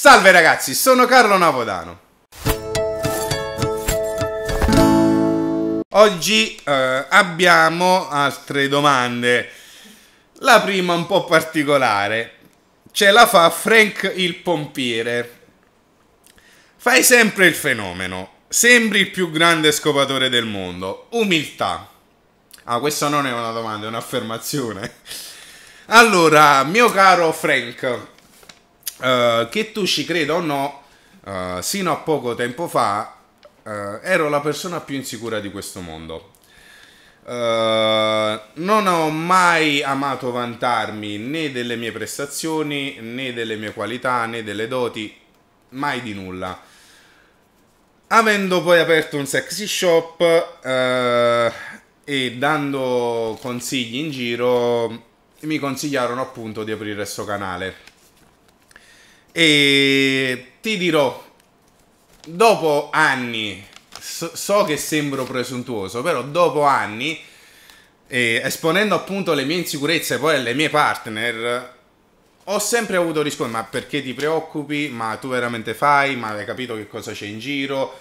Salve ragazzi, sono Carlo Napodano. Oggi eh, abbiamo altre domande. La prima un po' particolare. Ce la fa Frank il pompiere. Fai sempre il fenomeno. Sembri il più grande scopatore del mondo. Umiltà. Ah, questa non è una domanda, è un'affermazione. Allora, mio caro Frank, eh, che tu ci creda o no, uh, sino a poco tempo fa uh, ero la persona più insicura di questo mondo. non ho mai amato vantarmi né delle mie prestazioni né delle mie qualità né delle doti, mai di nulla. Avendo poi aperto un sexy shop eh, e dando consigli in giro, mi consigliarono appunto di aprire questo canale. E ti dirò, dopo anni, so, so che sembro presuntuoso, però dopo anni, eh, esponendo appunto le mie insicurezze poi alle mie partner, ho sempre avuto risposte, ma perché ti preoccupi? Ma tu veramente fai? Ma hai capito che cosa c'è in giro?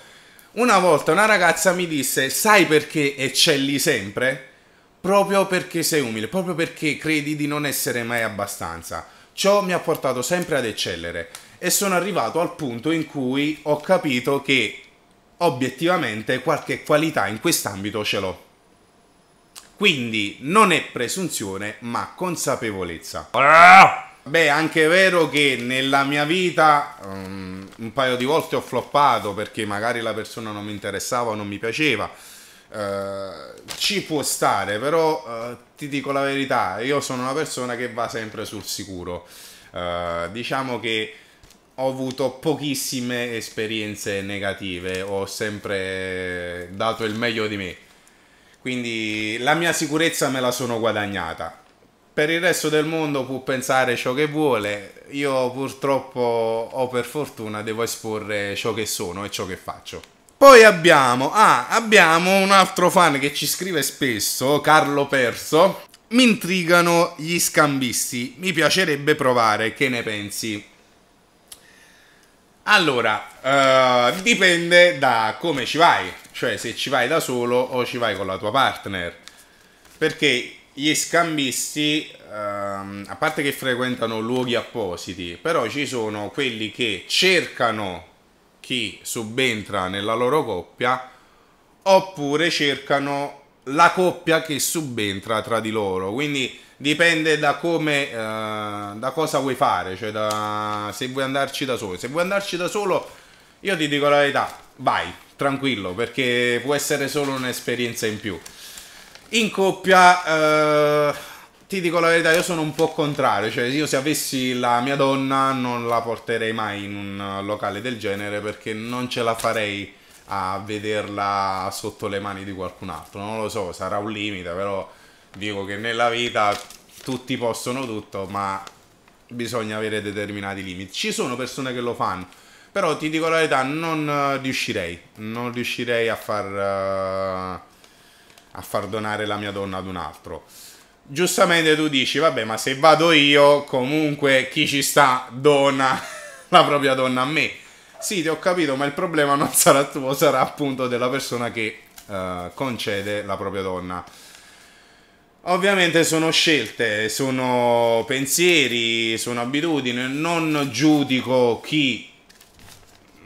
Una volta una ragazza mi disse, sai perché eccelli sempre? Proprio perché sei umile, proprio perché credi di non essere mai abbastanza. Ciò mi ha portato sempre ad eccellere e sono arrivato al punto in cui ho capito che obiettivamente qualche qualità in quest'ambito ce l'ho. Quindi non è presunzione ma consapevolezza. Beh, è anche vero che nella mia vita um, un paio di volte ho floppato perché magari la persona non mi interessava o non mi piaceva eh, ci può stare, però uh, ti dico la verità, io sono una persona che va sempre sul sicuro. Uh, diciamo che ho avuto pochissime esperienze negative, ho sempre dato il meglio di me. Quindi la mia sicurezza me la sono guadagnata. Per il resto del mondo può pensare ciò che vuole, io purtroppo o per fortuna devo esporre ciò che sono e ciò che faccio. Poi abbiamo, ah, abbiamo un altro fan che ci scrive spesso, Carlo Perso. Mi intrigano gli scambisti, mi piacerebbe provare, che ne pensi? Allora, uh, dipende da come ci vai, cioè se ci vai da solo o ci vai con la tua partner. Perché gli scambisti, uh, a parte che frequentano luoghi appositi, però ci sono quelli che cercano chi subentra nella loro coppia oppure cercano la coppia che subentra tra di loro. Quindi dipende da come eh, da cosa vuoi fare, cioè da, se vuoi andarci da solo. Se vuoi andarci da solo, io ti dico la verità, vai, tranquillo, perché può essere solo un'esperienza in più. In coppia eh, ti dico la verità, io sono un po' contrario. Cioè, io se avessi la mia donna non la porterei mai in un locale del genere perché non ce la farei a vederla sotto le mani di qualcun altro. Non lo so, sarà un limite, però dico che nella vita tutti possono tutto, ma bisogna avere determinati limiti. Ci sono persone che lo fanno. Però ti dico la verità, non eh, riuscirei. Non riuscirei a far, eh, a far donare la mia donna ad un altro giustamente tu dici, vabbè, ma se vado io, comunque chi ci sta dona la propria donna a me. Sì, ti ho capito, ma il problema non sarà tuo, sarà appunto della persona che uh, concede la propria donna. Ovviamente sono scelte, sono pensieri, sono abitudini, non giudico chi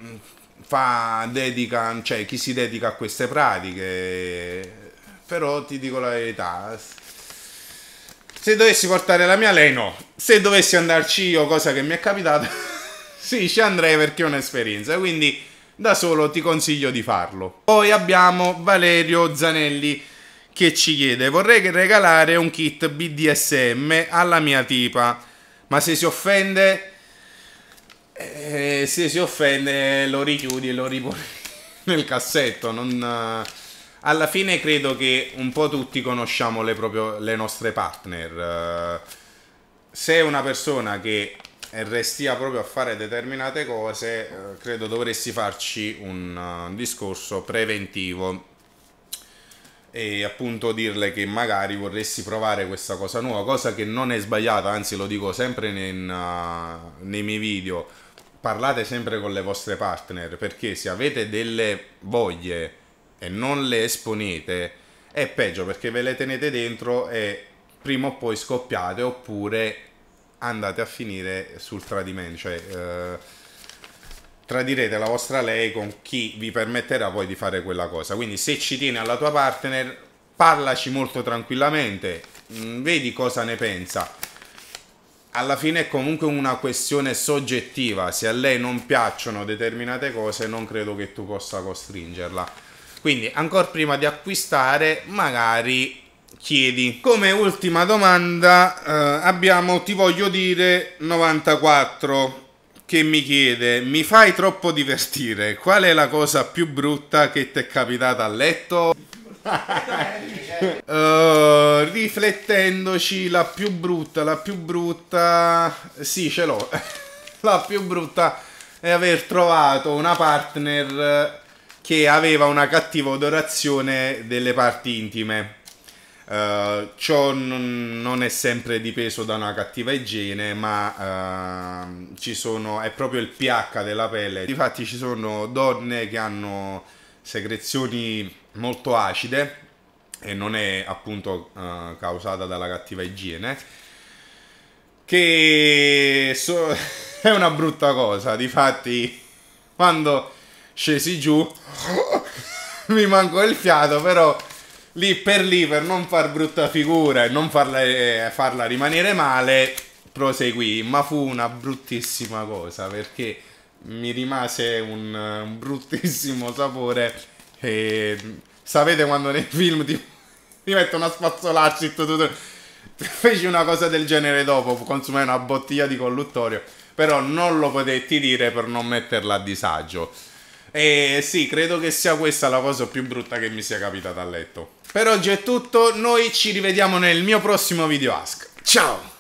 mm, fa dedica, cioè chi si dedica a queste pratiche, però ti dico la verità, se dovessi portare la mia, lei no. Se dovessi andarci io, cosa che mi è capitata, sì, ci andrei perché è un'esperienza. Quindi da solo ti consiglio di farlo. Poi abbiamo Valerio Zanelli che ci chiede: Vorrei regalare un kit BDSM alla mia tipa, ma se si offende, eh, se si offende, lo richiudi e lo riponi nel cassetto. Non. Eh alla fine credo che un po' tutti conosciamo le, proprio, le nostre partner. Eh, se una persona che restia proprio a fare determinate cose, eh, credo dovresti farci eh, un discorso preventivo e appunto dirle che magari vorresti provare questa cosa nuova, cosa che non è sbagliata, anzi lo dico sempre in, uh, nei miei video, parlate sempre con le vostre partner perché se avete delle voglie e non le esponete, è peggio perché ve le tenete dentro e prima o poi scoppiate oppure andate a finire sul tradimento, cioè eh, tradirete la vostra lei con chi vi permetterà poi di fare quella cosa. Quindi se ci tiene alla tua partner, parlaci molto tranquillamente, mm, vedi cosa ne pensa. Alla fine è comunque una questione soggettiva, se a lei non piacciono determinate cose non credo che tu possa costringerla quindi, ancora prima di acquistare, magari chiedi. Come ultima domanda eh, abbiamo Ti voglio dire 94 che mi chiede mi fai troppo divertire, qual è la cosa più brutta che ti è capitata a letto? uh, riflettendoci la più brutta, la più brutta, sì ce l'ho, la più brutta è aver trovato una partner che aveva una cattiva odorazione delle parti intime. Uh, ciò non, non, è sempre dipeso da una cattiva igiene, ma uh, ci sono, è proprio il pH della pelle. Infatti ci sono donne che hanno secrezioni molto acide e non è appunto uh, causata dalla cattiva igiene, che so, è una brutta cosa. Difatti quando scesi giù, mi mancò il fiato, però lì per lì, per non far brutta figura e non farla, eh, farla rimanere male, proseguì, ma fu una bruttissima cosa perché mi rimase un, un bruttissimo sapore e sapete quando nei film ti, ti metto una spazzolaccia e tutto, tutto, feci una cosa del genere dopo, consumai una bottiglia di colluttorio, però non lo potetti dire per non metterla a disagio. E eh, sì, credo che sia questa la cosa più brutta che mi sia capitata a letto. Per oggi è tutto, noi ci rivediamo nel mio prossimo video ask. Ciao!